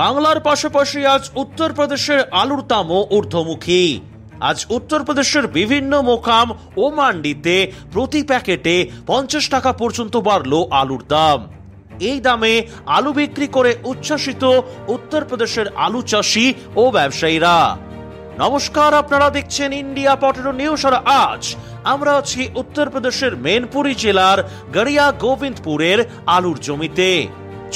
বাংলার পাশাপাশি আজ উত্তরপ্রদেশের আলুর দামও ঊর্ধ্বমুখী আজ উত্তরপ্রদেশের বিভিন্ন মোকাম ও মান্ডিতে প্রতি প্যাকেটে পঞ্চাশ টাকা পর্যন্ত বাড়ল আলুর দাম এই দামে আলু বিক্রি করে উচ্ছ্বাসিত উত্তরপ্রদেশের আলু চাষী ও ব্যবসায়ীরা নমস্কার আপনারা দেখছেন ইন্ডিয়া পটেটো নিউজ আর আজ আমরা আছি উত্তরপ্রদেশের মেনপুরি জেলার গড়িয়া গোবিন্দপুরের আলুর জমিতে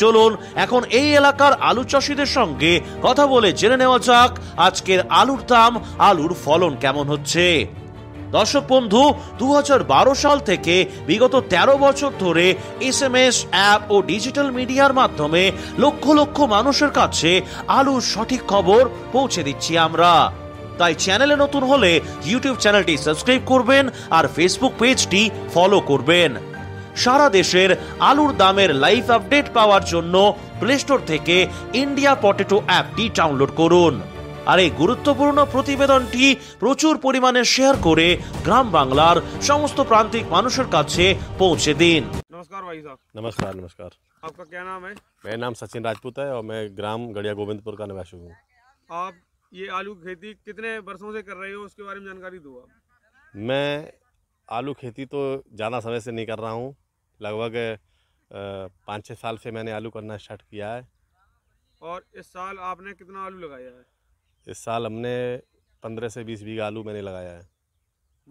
চলুন এখন এই এলাকার আলু চাষিদের সঙ্গে কথা বলে জেনে নেওয়া যাক আজকের আলুর দাম আলুর ফলন কেমন হচ্ছে দর্শক বন্ধু দু সাল থেকে বিগত ১৩ বছর ধরে এস এম এস অ্যাপ ও ডিজিটাল মিডিয়ার মাধ্যমে লক্ষ লক্ষ মানুষের কাছে আলুর সঠিক খবর পৌঁছে দিচ্ছি আমরা তাই চ্যানেলে নতুন হলে ইউটিউব চ্যানেলটি সাবস্ক্রাইব করবেন আর ফেসবুক পেজটি ফলো করবেন সারা দেশের আলুর দামের লাইভ আপডেট পাওয়ার জন্য প্লে স্টোর থেকে ইন্ডিয়া পটেটো অ্যাপটি ডাউনলোড করুন আর এই গুরুত্বপূর্ণ প্রতিবেদনটি প্রচুর পরিমাণে শেয়ার করে গ্রাম বাংলার সমস্ত প্রান্তিক মানুষের কাছে পৌঁছে দিন নমস্কার ভাই সাহেব নমস্কার नमस्कार आपका क्या नाम है मेरा नाम सचिन राजपूत है और मैं ग्राम गड़िया गोविंदपुर का निवासी हूँ आप ये आलू लगभग पाँच छः साल से मैंने आलू करना स्टार्ट किया है और इस साल आपने कितना आलू लगाया है इस साल हमने पंद्रह से बीस बीघा आलू मैंने लगाया है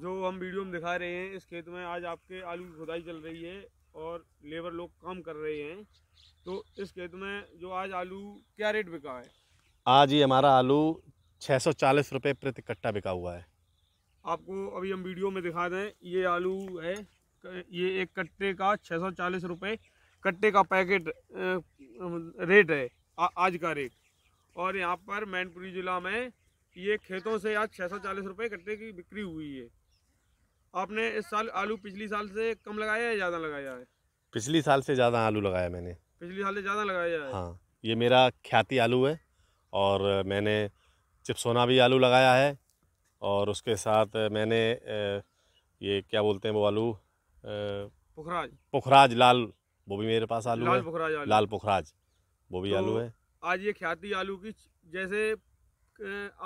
जो हम वीडियो में दिखा रहे हैं इस खेत में आज आपके आलू की खुदाई चल रही है और लेबर लोग काम कर रहे हैं तो इस खेत में जो आज आलू क्या रेट बिका है आज ये हमारा आलू छः सौ चालीस रुपये प्रति कट्टा बिका हुआ है आपको अभी हम वीडियो में दिखा दें ये आलू है ये एक कट्टे का छः सौ चालीस रुपये कट्टे का पैकेट रेट है आ, आज का रेट और यहाँ पर मैनपुरी जिला में ये खेतों से आज छः सौ चालीस रुपये कट्टे की बिक्री हुई है आपने इस साल आलू पिछली साल से कम लगाया है ज़्यादा लगाया है पिछली साल से ज़्यादा आलू लगाया मैंने पिछली साल से ज़्यादा लगाया है हाँ ये मेरा ख्याति आलू है और मैंने चिपसोना भी आलू लगाया है और उसके साथ मैंने ये क्या बोलते हैं वो आलू पुखराज पुखराज लाल वो भी मेरे पास आलू लाल पुखराज आलू। लाल पुखराज वो भी तो आलू है आज ये ख्याति आलू की जैसे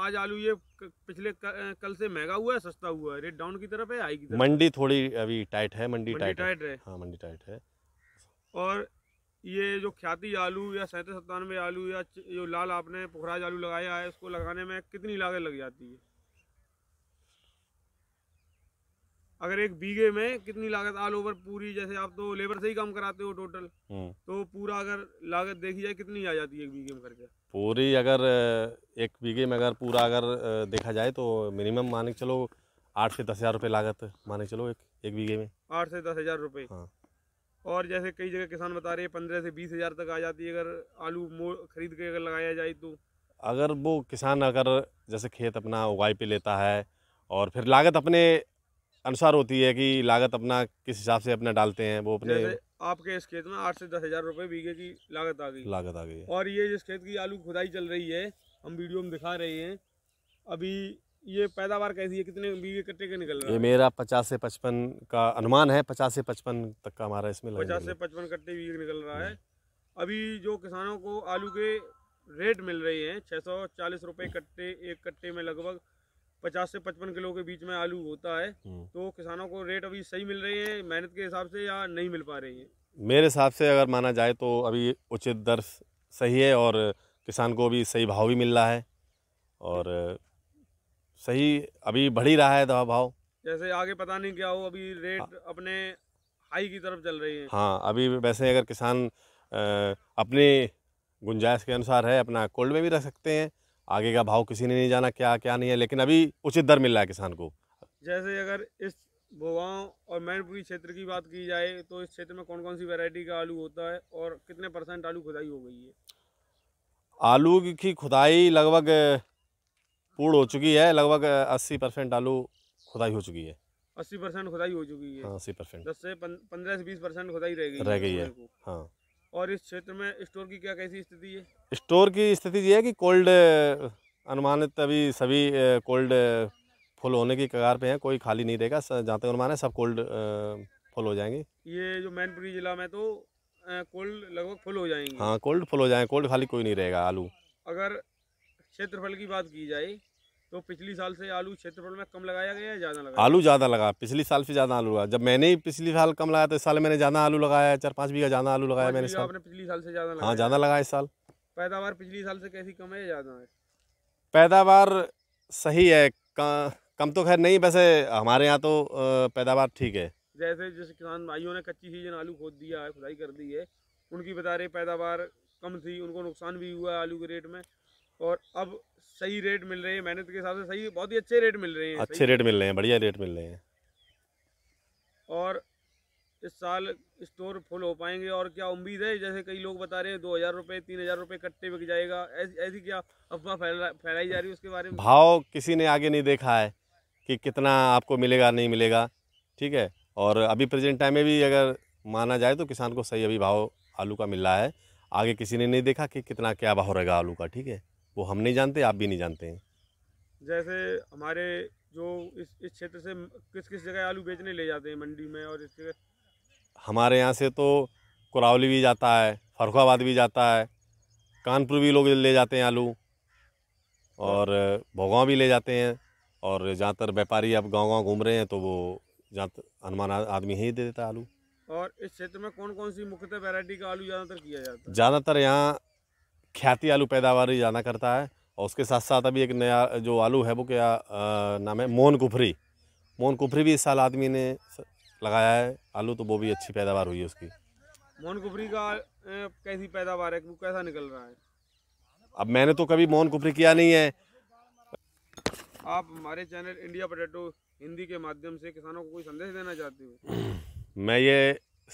आज आलू ये पिछले कल से महंगा हुआ है सस्ता हुआ है रेट डाउन की तरफ है आएगी मंडी थोड़ी अभी टाइट है मंडी, मंडी टाइट, टाइट है हाँ मंडी टाइट है और ये जो ख्याति आलू या सैंतीस सत्तानवे आलू या जो लाल आपने पुखराज आलू लगाया है उसको लगाने में कितनी लागत लग जाती है अगर एक बीघे में कितनी लागत ऑल ओवर पूरी जैसे आप तो लेबर से ही काम कराते हो टोटल हम्म। तो पूरा अगर लागत देखी जाए कितनी आ जाती है एक बीघे में करके पूरी अगर एक बीघे में अगर पूरा अगर देखा जाए तो मिनिमम मान के चलो आठ से दस हज़ार रुपये लागत मान के चलो एक एक बीघे में आठ से दस हज़ार रुपये हाँ। और जैसे कई जगह किसान बता रहे हैं पंद्रह से बीस हज़ार तक आ जाती है अगर आलू खरीद के अगर लगाया जाए तो अगर वो किसान अगर जैसे खेत अपना उगाई पे लेता है और फिर लागत अपने अनुसार होती है कि लागत अपना किस हिसाब से अपना डालते हैं वो अपने आपके इस खेत में आठ से दस हजार रुपये बीघे की लागत आ गई लागत आ गई है और ये जिस खेत की आलू खुदाई चल रही है हम वीडियो में दिखा रहे हैं अभी ये पैदावार कैसी है कितने बीघे कट्टे के निकल रहे ये मेरा पचास से पचपन का अनुमान है पचास से पचपन तक का हमारा इसमें पचास से पचपन कट्टे बीघे निकल रहा हम्म। है अभी जो किसानों को आलू के रेट मिल रही हैं छः सौ चालीस रुपये कट्टे एक कट्टे में लगभग पचास से पचपन किलो के बीच में आलू होता है हम्म। तो किसानों को रेट अभी सही मिल रही है मेहनत के हिसाब से या नहीं मिल पा रही है मेरे हिसाब से अगर माना जाए तो अभी उचित दर सही है और किसान को भी सही भाव भी मिल रहा है और सही अभी बढ़ ही रहा है दवा भाव जैसे आगे पता नहीं क्या हो अभी रेट हाँ। अपने हाई की तरफ चल रही है हाँ अभी वैसे अगर किसान अपने गुंजाइश के अनुसार है अपना कोल्ड में भी रख सकते हैं आगे का भाव किसी ने नहीं जाना क्या क्या नहीं है लेकिन अभी उचित दर मिल रहा है किसान को जैसे अगर इस भोगांव और मैनपुरी क्षेत्र की बात की जाए तो इस क्षेत्र में कौन कौन सी वेरायटी का आलू होता है और कितने परसेंट आलू खुदाई हो गई है आलू की खुदाई लगभग पूर्ण हो चुकी है लगभग अस्सी परसेंट आलू खुदाई हो चुकी है अस्सी परसेंट खुदाई हो चुकी है हाँ, अस्सी परसेंट दस से पंद्रह से बीस परसेंट खुदाई रह गई रह गई है हाँ और इस क्षेत्र में स्टोर की क्या कैसी स्थिति है स्टोर की स्थिति ये है कि कोल्ड अनुमानित अभी सभी कोल्ड फुल होने की कगार पे हैं कोई खाली नहीं रहेगा जहाँ तक अनुमान है सब कोल्ड फुल हो जाएंगे ये जो मैनपुरी ज़िला में तो कोल्ड लगभग फुल हो जाएंगे हाँ कोल्ड फुल हो जाएंगे कोल्ड खाली कोई नहीं रहेगा आलू अगर क्षेत्रफल की बात की जाए तो पिछली साल से आलू क्षेत्रफल में कम लगाया गया है ज़्यादा लगा आलू ज़्यादा लगा पिछली साल से ज़्यादा आलू लगा जब मैंने ही पिछली साल कम लगाया तो इस साल मैंने ज़्यादा आलू लगाया चार पाँच बीघा ज़्यादा आलू लगाया मैंने पिछली साल से ज़्यादा हाँ ज़्यादा लगा इस साल पैदावार पिछली साल से कैसी कम है ज़्यादा है पैदावार सही है कम तो खैर नहीं वैसे हमारे यहाँ तो पैदावार ठीक है जैसे जैसे किसान भाइयों ने कच्ची सीजन आलू खोद दिया है खुदाई कर दी है उनकी बता रहे पैदावार कम थी उनको नुकसान भी हुआ आलू के रेट में और अब सही रेट मिल रहे हैं मेहनत के हिसाब से सही बहुत ही अच्छे रेट मिल रहे हैं अच्छे रेट मिल रहे हैं बढ़िया रेट मिल रहे हैं और इस साल स्टोर फुल हो पाएंगे और क्या उम्मीद है जैसे कई लोग बता रहे हैं दो हज़ार रुपये तीन हज़ार रुपये कट्टे बिक जाएगा ऐसी एस, क्या अफवाह फैला फैलाई जा रही है उसके बारे में भाव किसी ने आगे नहीं देखा है कि कितना आपको मिलेगा नहीं मिलेगा ठीक है और अभी प्रेजेंट टाइम में भी अगर माना जाए तो किसान को सही अभी भाव आलू का मिल रहा है आगे किसी ने नहीं देखा कि कितना क्या भाव रहेगा आलू का ठीक है वो हम नहीं जानते आप भी नहीं जानते हैं जैसे हमारे जो इस इस क्षेत्र से किस किस जगह आलू बेचने ले जाते हैं मंडी में और इस जगह हमारे यहाँ से तो कुरावली भी जाता है फरुखाबाद भी जाता है कानपुर भी लोग ले जाते हैं आलू और भोगाँव भी ले जाते हैं और ज़्यादातर व्यापारी अब गांव गांव घूम रहे हैं तो वो ज़्यादातर हनुमान आदमी ही दे देता है आलू और इस क्षेत्र में कौन कौन सी मुख्यतः वैरायटी का आलू ज़्यादातर किया जाता है ज़्यादातर यहाँ ख्याति आलू पैदावार ज़्यादा करता है और उसके साथ साथ अभी एक नया जो आलू है वो क्या नाम है मोहन कुफरी मोहन कुफरी भी इस साल आदमी ने लगाया है आलू तो वो भी अच्छी पैदावार हुई है उसकी मोहन कुफरी का कैसी पैदावार है वो कैसा निकल रहा है अब मैंने तो कभी मोहन कुफरी किया नहीं है आप हमारे चैनल इंडिया पटेटो हिंदी के माध्यम से किसानों को कोई संदेश देना चाहते हो मैं ये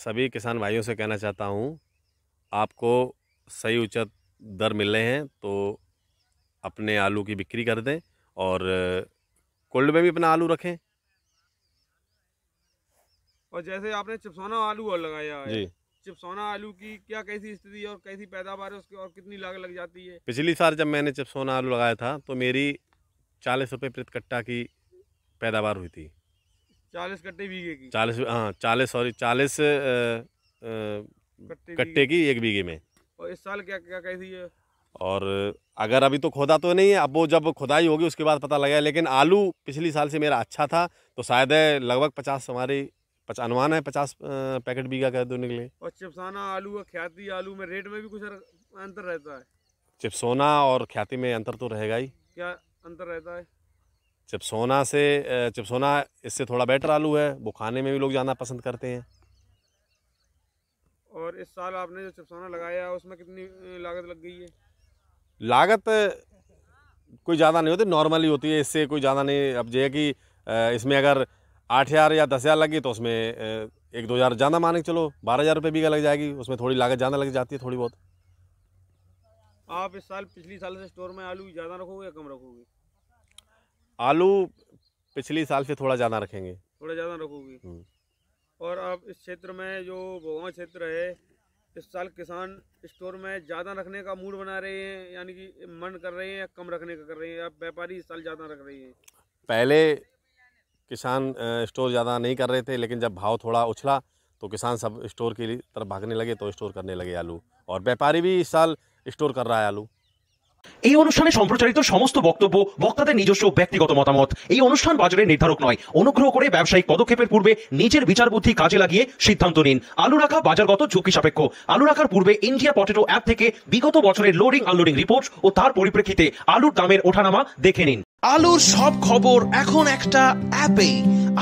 सभी किसान भाइयों से कहना चाहता हूँ आपको सही उचित दर मिल रहे हैं तो अपने आलू की बिक्री कर दें और कोल्ड में भी अपना आलू रखें और जैसे आपने चिपसोना आलू और लगाया है चिपसोना आलू की क्या कैसी स्थिति और कैसी पैदावार है उसकी और कितनी लागत लग जाती है पिछली साल जब मैंने चिपसोना आलू लगाया था तो मेरी चालीस रुपये प्रति कट्टा की पैदावार हुई थी चालीस कट्टे बीघे की चालीस हाँ चालीस सॉरी चालीस कट्टे की एक बीघे में और इस साल क्या क्या कैसी है और अगर अभी तो खोदा तो नहीं है अब वो जब खुदाई होगी उसके बाद पता लगेगा लेकिन आलू पिछली साल से मेरा अच्छा था तो शायद लगभग पचास हमारी अनुमान है पचास पैकेट बीघा कर दो निकले और चिपसाना आलू और ख्याति आलू में रेट में भी कुछ अंतर रहता है चिपसोना और ख्याति में अंतर तो रहेगा ही क्या अंतर रहता है चिपसोना से चिपसोना इससे थोड़ा बेटर आलू है वो खाने में भी लोग जाना पसंद करते हैं और इस साल आपने जो चिपसोना लगाया उसमें कितनी लागत लग गई है लागत कोई ज़्यादा नहीं होती नॉर्मली होती है इससे कोई ज़्यादा नहीं अब जो है कि इसमें अगर आठ हज़ार या दस हज़ार लगी तो उसमें एक दो हज़ार ज़्यादा माने चलो बारह हज़ार रुपये बीघा लग जाएगी उसमें थोड़ी लागत ज़्यादा लग जाती है थोड़ी बहुत आप इस साल पिछली साल से स्टोर में आलू ज़्यादा रखोगे या कम रखोगे आलू पिछली साल से थोड़ा ज़्यादा रखेंगे थोड़ा ज़्यादा रखोगे हम्म। और आप इस क्षेत्र में जो भगवान क्षेत्र है इस साल किसान स्टोर में ज़्यादा रखने का मूड बना रहे हैं यानी कि मन कर रहे हैं या कम रखने का कर रहे हैं या व्यापारी इस साल ज़्यादा रख रहे हैं पहले किसान स्टोर ज़्यादा नहीं कर रहे थे लेकिन जब भाव थोड़ा उछला तो किसान सब स्टोर की तरफ भागने लगे तो स्टोर करने लगे आलू और व्यापारी भी इस साल स्टोर कर रहा है आलू এই অনুষ্ঠানে সম্প্রচারিত সমস্ত বক্তব্য বক্তাদের নিজস্ব ব্যক্তিগত মতামত এই অনুষ্ঠান বাজারের নির্ধারক নয় অনুগ্রহ করে ব্যবসায়িক পদক্ষেপের পূর্বে নিজের বিচার বুদ্ধি কাজে লাগিয়ে সিদ্ধান্ত নিন আলু রাখা বাজারগত ঝুঁকি সাপেক্ষ আলু রাখার পূর্বে ইন্ডিয়া পটেটো অ্যাপ থেকে বিগত বছরের লোডিং আনলোডিং রিপোর্ট ও তার পরিপ্রেক্ষিতে আলুর দামের ওঠানামা দেখে নিন আলুর সব খবর এখন একটা অ্যাপেই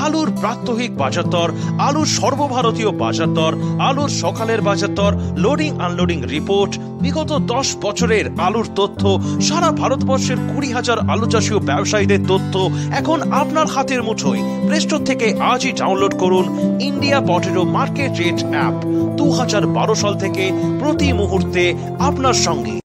আলুর প্রাত্যহিক বাজার দর আলুর সর্বভারতীয় বাজার দর আলুর সকালের বাজার দর লোডিং আনলোডিং রিপোর্ট বিগত দশ বছরের আলুর তথ্য সারা ভারতবর্ষের কুড়ি হাজার আলু চাষী ব্যবসায়ীদের তথ্য এখন আপনার হাতের মুঠোয় প্লে স্টোর থেকে আজই ডাউনলোড করুন India potato market rate app দু সাল থেকে প্রতি মুহূর্তে আপনার সঙ্গে